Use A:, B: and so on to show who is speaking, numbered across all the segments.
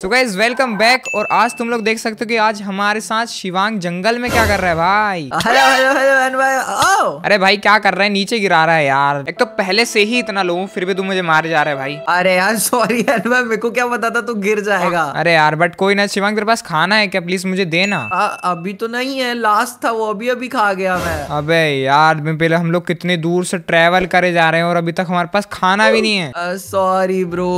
A: तो guys welcome back और आज तुम लोग देख सकते हो कि आज हमारे साथ शिवांग जंगल में क्या कर रहा है भाई हेलो हेलो हेलो भाई ओ oh! अरे भाई क्या कर रहा है नीचे गिरा रहा है यार एक तो पहले से ही इतना लोग फिर भी तुम मुझे मार जा रहे है भाई अरे यार सॉरी मेरे को क्या बताता था तू गिर जाएगा अरे यार बट कोई ना शिवांग तेरे पास खाना है क्या प्लीज मुझे देना आ, अभी तो नहीं है लास्ट था
B: वो अभी अभी खा गया मैं
A: अब यार पहले हम लोग कितने दूर से ट्रेवल करे जा रहे हैं और अभी तक हमारे पास खाना भी नहीं है सॉरी ब्रो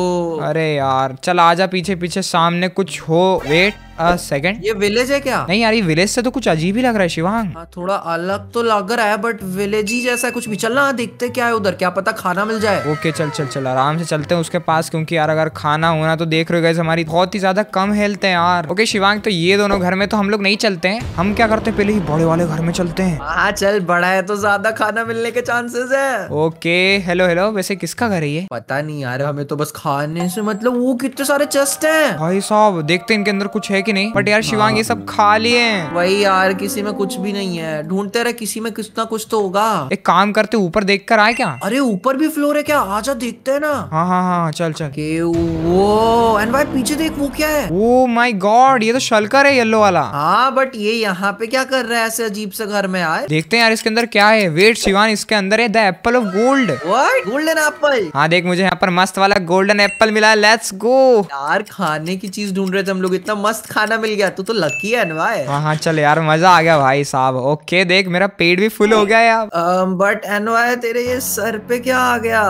A: अरे यार चल आ पीछे पीछे सामने कुछ हो वेट सेकंड ये विलेज है क्या नहीं यार ये विलेज से तो कुछ अजीब ही लग रहा है शिवांग हाँ, थोड़ा अलग तो लग रहा है बट विलेज ही जैसा कुछ भी चलना देखते क्या है उधर क्या पता खाना मिल जाए ओके चल चल चल आराम से चलते हैं उसके पास क्योंकि यार अगर खाना होना तो देख रहे हमारी बहुत ही ज्यादा कम हेल्थ है यार ओके शिवांग तो ये दोनों घर में तो हम लोग नहीं चलते हैं हम क्या करते हैं पहले ही बड़े वाले घर में चलते हैं हाँ चल बड़ा है तो ज्यादा खाना मिलने के चांसेस है ओके हेलो हेलो वैसे किसका घर है ये पता नहीं यार हमें तो बस खाने से मतलब वो कितने सारे चेस्ट है भाई साहब देखते इनके अंदर कुछ है कि नहीं बट यार शिवांग ये सब खा लिए हैं वही यार किसी में कुछ भी नहीं है ढूंढते रहे किसी में कुछ ना कुछ तो होगा एक काम करते ऊपर देख कर आए क्या अरे ऊपर भी फ्लोर है क्या जा देखते है ना हाँ हाँ हाँ चल चल के वो एंड भाई पीछे देख वो क्या है ओ माई गॉड ये तो शलकर है येल्लो वाला हाँ बट ये यहाँ पे क्या कर रहा है ऐसे अजीब से घर में आए देखते हैं यार इसके अंदर क्या है वेट शिवान इसके अंदर है the apple of gold golden apple हाँ देख मुझे यहाँ पर मस्त वाला गोल्डन एप्पल मिला लेट्स गो यार खाने की चीज ढूंढ रहे थे हम लोग इतना मस्त खाना मिल गया तू तो लकी है अनवाय हाँ हाँ चल यार मजा आ गया भाई साहब ओके देख मेरा पेट भी फुल हो गया
B: यार बट um, अनवाय तेरे ये सर पे क्या आ गया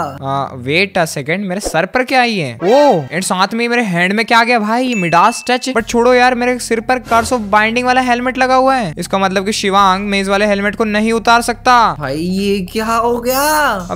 A: वेट अ सेकंड मेरे सर पर क्या आई है ओ oh, एंड साथ में मेरे हैंड में क्या आ गया भाई मिडास टच बट छोड़ो यार मेरे सिर पर कर्स ऑफ बाइंडिंग वाला हेलमेट लगा हुआ है इसका मतलब कि शिवांग मैं इस वाले हेलमेट को नहीं उतार सकता भाई ये क्या हो गया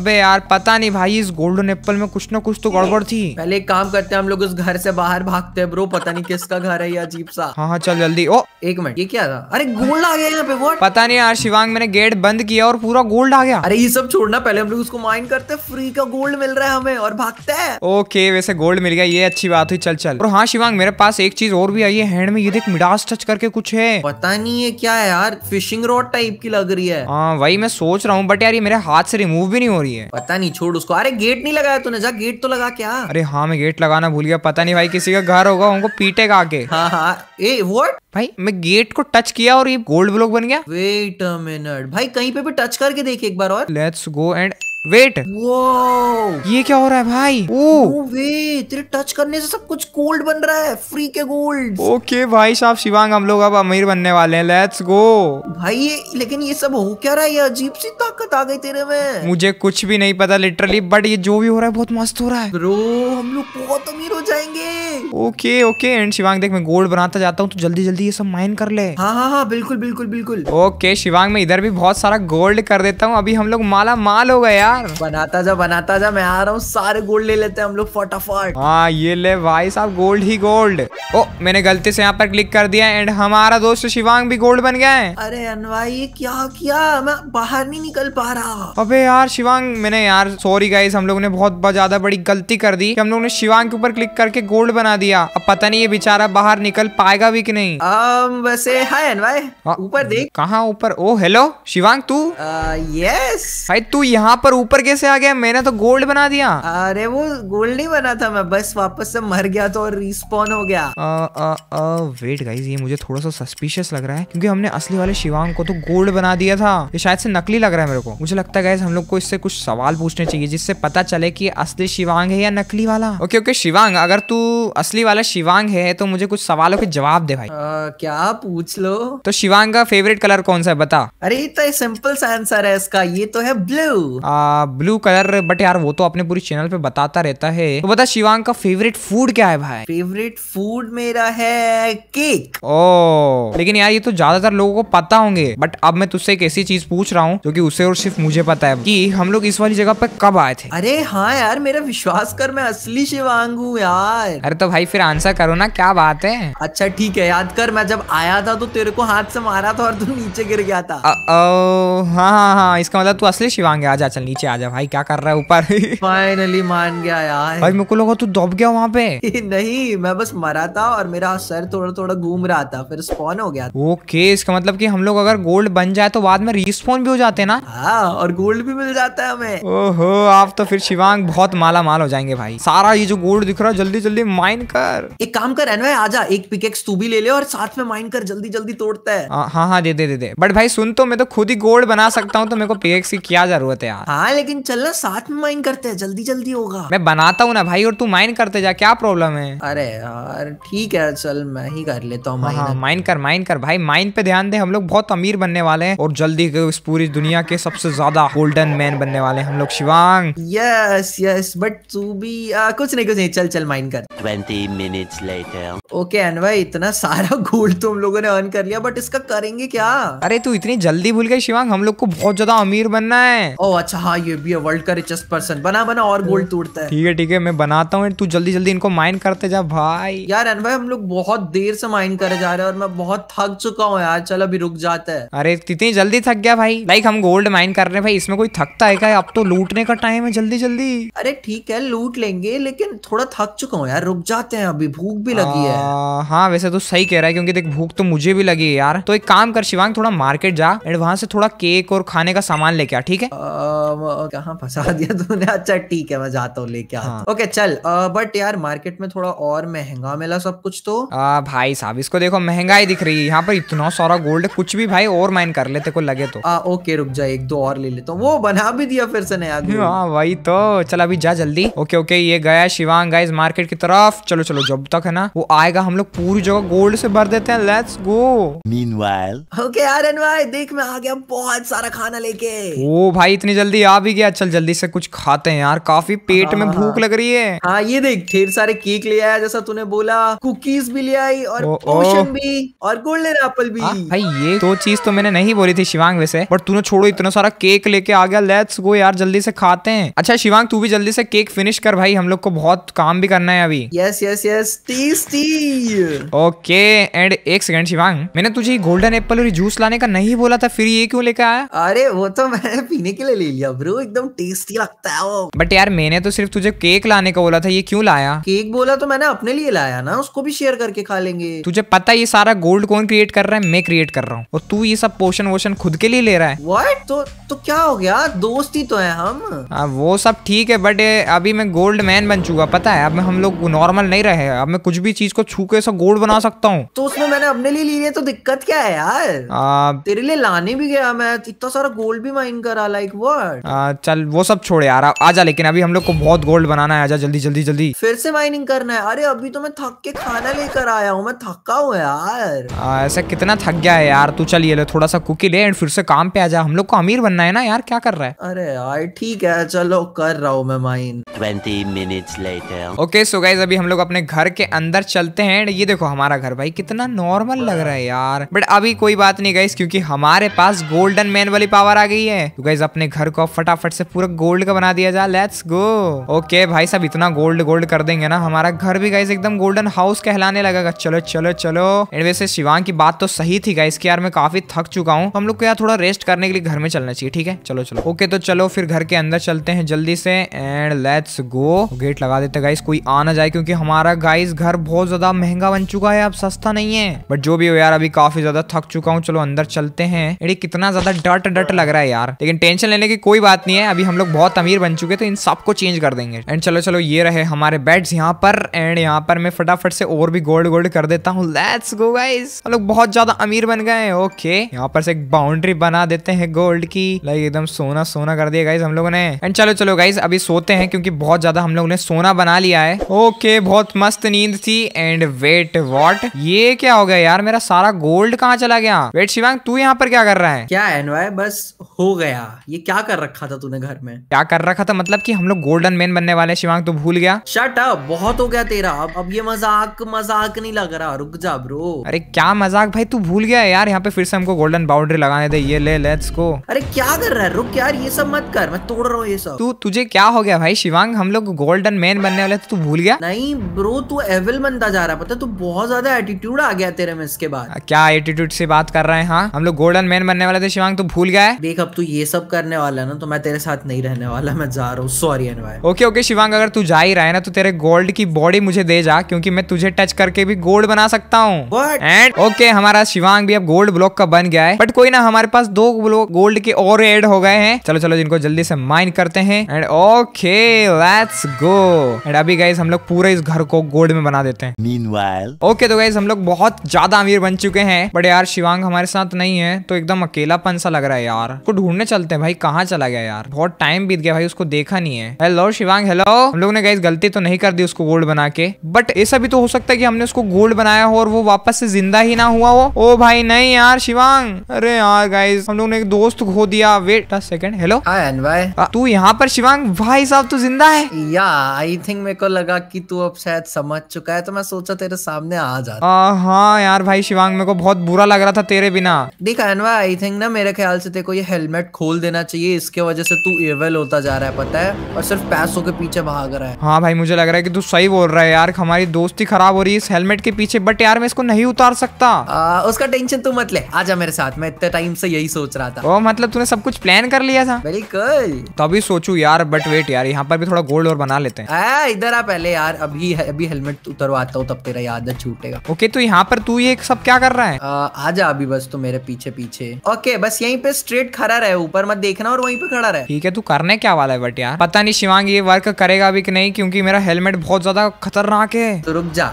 A: अबे यार पता नहीं भाई इस गोल्डन एप्पल में कुछ ना कुछ तो गड़बड़ थी पहले एक काम करते हैं हम लोग उस घर से बाहर भागते हैं ब्रो पता नहीं किसका घर है या जी अजीब सा हाँ हाँ चल जल्दी ओ एक मिनट ये क्या था अरे गोल्ड आ गया यहाँ पे वोट पता नहीं यार शिवांग मैंने गेट बंद किया और पूरा गोल्ड आ गया अरे ये सब छोड़ना पहले हम लोग उसको माइन करते फ्री का गोल्ड मिल रहा है हमें और भागते हैं ओके वैसे गोल्ड मिल गया ये अच्छी बात हुई चल चल और हाँ शिवांग मेरे पास एक चीज और भी आई है हैंड में ये देख मिडास टच करके कुछ है पता नहीं है क्या है यार फिशिंग रोड टाइप की लग रही है हाँ वही मैं सोच रहा हूँ बट यार ये मेरे हाथ से रिमूव भी नहीं हो रही है पता नहीं छोड़ उसको अरे गेट नहीं लगाया तूने जा गेट तो लगा क्या अरे हाँ मैं गेट लगाना भूल गया पता नहीं भाई किसी का घर होगा उनको पीटेगा आके हाँ हाँ ए व्हाट भाई मैं गेट को टच किया और ये गोल्ड ब्लॉक बन गया वेट अ मिनट भाई कहीं पे भी टच करके देखिए एक बार और लेट्स गो एंड वेट वो ये क्या हो रहा है भाई ओ
B: वे तेरे टच करने से सब कुछ गोल्ड बन रहा है फ्री के गोल्ड
A: ओके भाई साहब शिवांग हम लोग अब अमीर बनने वाले हैं लेट्स गो
B: भाई ये लेकिन ये सब हो क्या रहा है ये अजीब सी ताकत आ गई तेरे में
A: मुझे कुछ भी नहीं पता लिटरली बट ये जो भी हो रहा है बहुत मस्त हो रहा है ब्रो हम लोग बहुत अमीर हो जाएंगे ओके ओके एंड शिवांग देख मैं गोल्ड बनाता जाता हूँ तो जल्दी जल्दी ये सब माइन कर ले हाँ हाँ हाँ बिल्कुल बिल्कुल बिल्कुल ओके शिवांग मैं इधर भी बहुत सारा गोल्ड कर देता हूँ अभी हम लोग माला माल हो गए यार बनाता जा बनाता जा मैं आ रहा हूँ सारे गोल्ड ले लेते हैं हम लोग फटाफट हाँ ये ले भाई साहब गोल्ड ही गोल्ड ओ मैंने गलती से यहाँ पर क्लिक कर दिया एंड हमारा दोस्त शिवांग भी गोल्ड बन गया है
B: अरे अनवाई ये क्या किया मैं बाहर नहीं निकल पा रहा
A: अबे यार शिवांग मैंने यार सॉरी गाइस हम लोग ने बहुत ज्यादा बड़ी गलती कर दी हम लोग ने शिवांग के ऊपर क्लिक करके गोल्ड बना बना दिया अब पता नहीं ये बेचारा बाहर निकल पाएगा भी कि नहीं आम, um, वैसे हाय अनवाय ऊपर देख कहाँ ऊपर ओ हेलो शिवांग तू यस uh, भाई तू यहाँ पर ऊपर कैसे आ गया मैंने तो गोल्ड बना दिया अरे वो गोल्ड नहीं बना था मैं बस वापस से मर गया तो और रिस्पॉन हो गया वेट गाइज ये मुझे थोड़ा सा सस्पिशियस लग रहा है क्योंकि हमने असली वाले शिवांग को तो गोल्ड बना दिया था ये शायद से नकली लग रहा है मेरे को मुझे लगता है हम लोग को इससे कुछ सवाल पूछने चाहिए जिससे पता चले की असली शिवांग है या नकली वाला ओके ओके शिवांग अगर तू असली वाला शिवांग है तो मुझे कुछ सवालों के जवाब दे भाई आ, क्या पूछ लो तो शिवांग का फेवरेट कलर कौन सा है बता अरे तो सिंपल सा आंसर है इसका ये तो है ब्लू आ, ब्लू कलर बट यार वो तो अपने पूरी चैनल पे बताता रहता है तो बता शिवांग का फेवरेट फूड क्या है भाई फेवरेट फूड मेरा है केक ओ लेकिन यार ये तो ज्यादातर लोगों को पता होंगे बट अब मैं तुझसे एक ऐसी चीज पूछ रहा हूँ जो की उसे और सिर्फ मुझे पता है की हम लोग इस वाली जगह पे कब आए थे अरे हाँ यार मेरा विश्वास कर मैं असली शिवांग हूँ यार अरे तो भाई फिर आंसर करो ना क्या
B: बात है अच्छा ठीक है याद कर मैं जब आया था तो तेरे को हाथ से मारा था और तू नीचे गिर गया था
A: हाँ हाँ हाँ इसका मतलब तू असली शिवांग आ चल नीचे आजा भाई क्या कर रहा है ऊपर फाइनली मान गया यार भाई मेरे को लगा तू दब गया वहाँ पे नहीं मैं बस मरा था
B: और मेरा सर थोड़ा थोड़ा घूम रहा था फिर स्पॉन हो गया
A: ओके इसका मतलब की हम लोग अगर गोल्ड बन जाए तो बाद में रिस्पॉन भी हो जाते ना हाँ, और गोल्ड भी मिल जाता है हमें ओहो आप तो फिर शिवांग बहुत माला माल हो जाएंगे भाई सारा ये जो गोल्ड दिख रहा है जल्दी जल्दी माइन माइन कर एक काम कर आ जा एक पिकेक्स तू भी ले ले और साथ में माइन कर जल्दी जल्दी तोड़ता है आ, हाँ, हाँ हाँ दे दे दे दे बट भाई सुन तो मैं तो खुद ही गोल्ड बना सकता हूँ तो मेरे को पिकेक्स की क्या जरूरत है यार हाँ
B: लेकिन ना साथ में माइन करते हैं जल्दी जल्दी होगा
A: मैं बनाता हूँ ना भाई और तू माइन करते जा क्या प्रॉब्लम है अरे यार ठीक है चल मैं ही कर लेता हूँ हाँ, माइन हाँ, कर माइन कर भाई माइन पे ध्यान दे हम लोग बहुत अमीर बनने वाले हैं और जल्दी इस पूरी दुनिया के सबसे ज्यादा गोल्डन मैन बनने वाले हम लोग शिवांग यस यस बट तू भी आ, कुछ नहीं कुछ नहीं चल चल माइन कर
B: Thirty minutes later. Okay okay, भाई इतना सारा गोल्ड तुम लोगों ने अर्न कर लिया बट इसका करेंगे क्या अरे तू इतनी
A: जल्दी भूल गई शिवांग हम लोग को बहुत ज्यादा अमीर बनना है ओ oh, अच्छा हाँ ये भी वर्ल्ड का रिचेस्ट पर्सन बना बना और गोल्ड तोड़ता है ठीक है ठीक है मैं बनाता हूँ तू जल्दी जल्दी इनको माइन करते जा भाई यार अनभाई हम
B: लोग बहुत देर से माइन करे जा रहे हैं और मैं बहुत थक चुका हूँ यार चल अभी रुक जाता है
A: अरे इतनी जल्दी थक गया भाई लाइक हम गोल्ड माइन कर रहे हैं भाई इसमें कोई थकता है क्या अब तो लूटने का टाइम है जल्दी जल्दी अरे ठीक है लूट लेंगे लेकिन थोड़ा थक चुका हूँ यार रुक जा जाते हैं अभी भूख भी लगी है हाँ वैसे तो सही कह रहा है क्योंकि देख भूख तो मुझे भी लगी है यार तो एक काम कर शिवांग थोड़ा मार्केट जा एंड वहाँ से थोड़ा केक और खाने का सामान लेके आ ठीक है कहाँ फंसा दिया तूने अच्छा ठीक है मैं जाता हूँ लेके हाँ।
B: ओके चल बट यार मार्केट में थोड़ा और महंगा मिला सब कुछ तो
A: आ, भाई साहब इसको देखो महंगाई दिख रही है यहाँ पर इतना सारा गोल्ड कुछ भी भाई और माइन कर लेते को लगे तो आ, ओके रुक जा एक दो और ले लेता तो। वो बना भी दिया फिर से नया हाँ वही तो चल अभी जा जल्दी ओके ओके ये गया शिवांग गाइस मार्केट की तरफ चलो चलो जब तक है ना वो आएगा हम लोग पूरी जगह गोल्ड से भर देते हैं let's go meanwhile
B: okay Aryan भाई देख मैं आ गया बहुत सारा खाना लेके
A: ओ भाई इतनी जल्दी आ भी गया चल जल्दी से कुछ खाते हैं यार काफी पेट में हाँ। भूख लग रही है हाँ ये देख ढेर सारे केक ले आया जैसा तूने बोला कुकीज भी ले आई और पोशन
B: भी और गोल्डन एप्पल भी हाँ,
A: भाई ये दो तो चीज तो मैंने नहीं बोली थी शिवांग वैसे बट तूने छोड़ो इतना सारा केक लेके आ गया लेट्स गो यार जल्दी से खाते हैं अच्छा शिवांग तू भी जल्दी से केक फिनिश कर भाई हम लोग को बहुत काम भी करना है अभी yes yes yes yes tasty okay and एक सेकंड शिवांग मैंने तुझे गोल्डन एप्पल और जूस लाने का नहीं बोला था फिर ये क्यों लेकर आया अरे वो तो मैंने पीने के लिए ले लिया ब्रो एकदम टेस्टी लगता है वो बट यार मैंने तो सिर्फ तुझे केक लाने का बोला था ये क्यों लाया केक बोला तो मैंने अपने लिए लाया ना उसको भी शेयर
B: करके खा लेंगे
A: तुझे पता ये सारा गोल्ड कौन क्रिएट कर रहा है मैं क्रिएट कर रहा हूँ और तू ये सब पोषण वोशन खुद के लिए ले रहा है
B: व्हाट तो तो क्या हो गया दोस्त ही तो है हम
A: आ, हाँ, वो सब ठीक है बट अभी मैं गोल्ड मैन बन चुका पता है अब हम लोग नॉर्मल नॉर्मल नहीं रहे अब मैं कुछ भी चीज को छू के ऐसा गोड़ बना सकता हूँ
B: तो उसमें मैंने अपने लिए ली है तो दिक्कत क्या है यार आ, तेरे लिए लाने भी गया मैं इतना सारा गोल्ड भी माइन करा लाइक व्हाट
A: चल वो सब छोड़ यार आजा लेकिन अभी हम लोग को बहुत गोल्ड बनाना है आजा जल्दी जल्दी जल्दी
B: फिर से माइनिंग करना है अरे अभी तो मैं थक के खाना लेकर आया हूँ मैं थका हूँ यार
A: ऐसा कितना थक गया है यार तू चल ये ले थोड़ा सा कुकी ले एंड फिर से काम पे आ जा हम लोग को अमीर बनना है ना यार क्या कर रहा है अरे यार ठीक है चलो कर रहा हूँ मैं mine twenty minutes later okay so guys अभी हम लोग अपने घर के अंदर चलते हैं ये देखो हमारा घर भाई कितना नॉर्मल लग रहा है यार बट अभी कोई बात नहीं गाइस क्योंकि हमारे पास गोल्डन मैन वाली पावर आ गई है तो गाइस अपने घर को फटाफट से पूरा गोल्ड का बना दिया जाए लेट्स गो ओके भाई साहब इतना गोल्ड गोल्ड कर देंगे ना हमारा घर भी गाइस एकदम गोल्डन हाउस कहलाने लगेगा चलो चलो चलो एंड वैसे शिवांग की बात तो सही थी गाइस की यार मैं काफी थक चुका हूँ हम लोग को यार थोड़ा रेस्ट करने के लिए घर में चलना चाहिए ठीक है चलो चलो ओके तो चलो फिर घर के अंदर चलते हैं जल्दी से एंड लेट्स गो गेट लगा देते गाइस कोई आना जाए क्योंकि हमारा गाइस घर बहुत ज्यादा महंगा बन चुका है अब सस्ता नहीं है बट जो भी हो यार अभी काफी ज्यादा थक चुका हूँ चलो अंदर चलते हैं अरे कितना ज्यादा डट डट लग रहा है यार लेकिन टेंशन लेने की कोई बात नहीं है अभी हम लोग बहुत अमीर बन चुके तो इन सबको चेंज कर देंगे एंड चलो चलो ये रहे हमारे बेड यहाँ पर एंड यहाँ पर मैं फटाफट से और भी गोल्ड गोल्ड कर देता हूँ लेट्स गो गाइज हम लोग बहुत ज्यादा अमीर बन गए हैं ओके यहाँ पर से एक बाउंड्री बना देते हैं गोल्ड की लाइक एकदम सोना सोना कर दिया गाइज हम लोगों ने एंड चलो चलो गाइज अभी सोते हैं क्योंकि बहुत ज्यादा हम लोगों ने सोना बना लिया है ओके okay, बहुत मस्त नींद थी एंड वेट वॉट ये क्या हो गया यार मेरा सारा गोल्ड कहाँ चला गया वेट शिवांग तू यहाँ पर क्या कर रहा है क्या एनवाय बस हो गया ये क्या कर रखा था तूने घर में क्या कर रखा था मतलब की हम लोग गोल्डन मैन बनने वाले शिवांग तू भूल गया शर्ट अब बहुत हो गया तेरा अब अब ये मजाक मजाक नहीं लग
B: रहा रुक जा ब्रो
A: अरे क्या मजाक भाई तू भूल गया यार यहाँ पे फिर से हमको गोल्डन बाउंड्री लगाने दे ये ले लेट्स को
B: अरे क्या कर रहा है रुक यार ये सब मत कर मैं तोड़ रहा हूँ ये सब तू
A: तुझे क्या हो गया भाई शिवांग हम लोग गोल्डन मैन बनने वाले तो तू भूल गया नहीं ब्रो तू एविल बनता जा रहा पता तू बहुत
B: ज्यादा एटीट्यूड आ गया तेरे में इसके बाद
A: क्या एटीट्यूड से बात कर रहे हैं हाँ हम लोग गोल्डन मैन बनने वाले थे शिवांग तू भूल गया देख अब तू ये सब करने वाला है ना तो मैं तेरे साथ नहीं रहने वाला मैं जा रहा हूँ सॉरी ओके ओके शिवांग अगर तू जा ही रहा है ना तो तेरे गोल्ड की बॉडी मुझे दे जा क्योंकि मैं तुझे टच करके भी गोल्ड बना सकता हूँ एंड ओके हमारा शिवांग भी अब गोल्ड ब्लॉक का बन गया है बट कोई ना हमारे पास दो ब्लॉक गोल्ड के और एड हो गए हैं चलो चलो जिनको जल्दी से माइन करते हैं and okay let's go and अभी गाइस हम लोग पूरे इस घर को गोल्ड में बना देते हैं मीन ओके तो गाइज हम लोग बहुत ज्यादा अमीर बन चुके हैं बट यार शिवांग हमारे साथ नहीं है तो एकदम अकेलापन सा लग रहा है यार उसको ढूंढने चलते हैं भाई कहाँ चला गया यार बहुत टाइम बीत गया भाई उसको देखा नहीं है हेलो शिवांग हेलो हम लोग ने गाइज गलती तो नहीं कर दी उसको गोल्ड बना के बट ऐसा भी तो हो सकता है कि हमने उसको गोल्ड बनाया हो और वो वापस से जिंदा ही ना हुआ हो ओ भाई नहीं यार शिवांग अरे यार गाइज हम लोग ने एक दोस्त खो दिया वेट सेकंड हेलो तू यहाँ पर शिवांग भाई साहब तू जिंदा है या आई थिंक मेरे को लगा कि तू अब शायद समझ चुका है तो मैं सोचा तेरे सामने आ जाता हाँ यार भाई शिवांग मेरे को बहुत बुरा लग रहा था तेरे बिना
B: देख अनवा आई थिंक ना मेरे ख्याल से तेरे को ये हेलमेट खोल देना चाहिए इसके वजह से तू एवेल होता जा रहा है पता है और सिर्फ पैसों के पीछे भाग रहा है
A: हाँ भाई मुझे लग रहा है की तू सही बोल रहा है यार हमारी दोस्ती खराब हो रही है इस हेलमेट के पीछे बट यार मैं इसको नहीं उतार सकता उसका टेंशन तू मत ले आ जा मेरे साथ मैं इतने टाइम से यही सोच रहा था मतलब तूने सब कुछ प्लान कर लिया था बिल्कुल तभी सोचू यार बट वेट यार यहाँ पर भी थोड़ा गोल्ड और बना लेते हैं
B: इधर आ पहले यार अभी क्योंकि अभी हेलमेट उतरवाता हूँ तब तेरा याद है छूटेगा ओके तो यहाँ पर तू ये सब क्या कर रहा है आ जा अभी बस तो मेरे पीछे पीछे ओके बस यही पे स्ट्रेट खड़ा रहे ऊपर मत देखना और वही पे खड़ा रहे
A: ठीक है तू करने क्या वाला है बट यार पता नहीं शिवांग ये वर्क करेगा अभी की नहीं क्यूँकी मेरा हेलमेट बहुत ज्यादा खतरनाक है तो रुक जा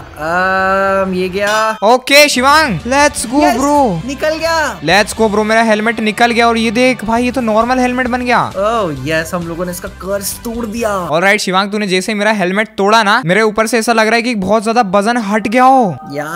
A: ये गया okay Shivang let's go bro निकल गया लेट्स गो ब्रो मेरा हेलमेट निकल गया और ये देख भाई ये तो नॉर्मल हेलमेट बन गया ओह oh, यस हम लोगों ने इसका कर्ज तोड़ दिया ऑलराइट शिवांग तूने जैसे मेरा हेलमेट तोड़ा ना मेरे ऊपर ऊपर से ऐसा लग रहा है कि बहुत ज्यादा वजन हट गया हो या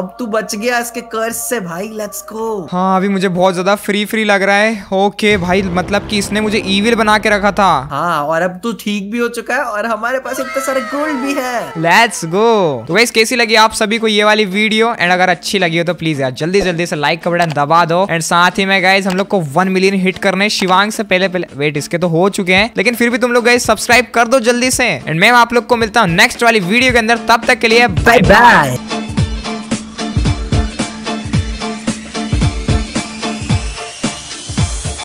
A: अब तू बच गया इसके कर्ज से भाई लेट्स गो हाँ अभी मुझे बहुत ज्यादा फ्री फ्री लग रहा है ओके भाई मतलब कि इसने मुझे ईविल बना के रखा था हाँ और अब तू ठीक भी हो चुका है और हमारे पास इतने सारे गोल्ड भी है लेट्स गो तो वैसे कैसी लगी आप सभी को ये वाली वीडियो एंड अगर अच्छी लगी हो तो प्लीज यार जल्दी जल्दी से लाइक का बटन दबा दो एंड साथ ही में गाइज हम लोग को वन मिलियन हिट करने शिवांग से पहले पहले वेट इसके तो हो चुके हैं लेकिन फिर भी तुम लोग गाइज सब्सक्राइब कर दो जल्दी से एंड मैम आप लोग को मिलता हूँ नेक्स्ट वाली वीडियो के अंदर तब तक के लिए बाय बाय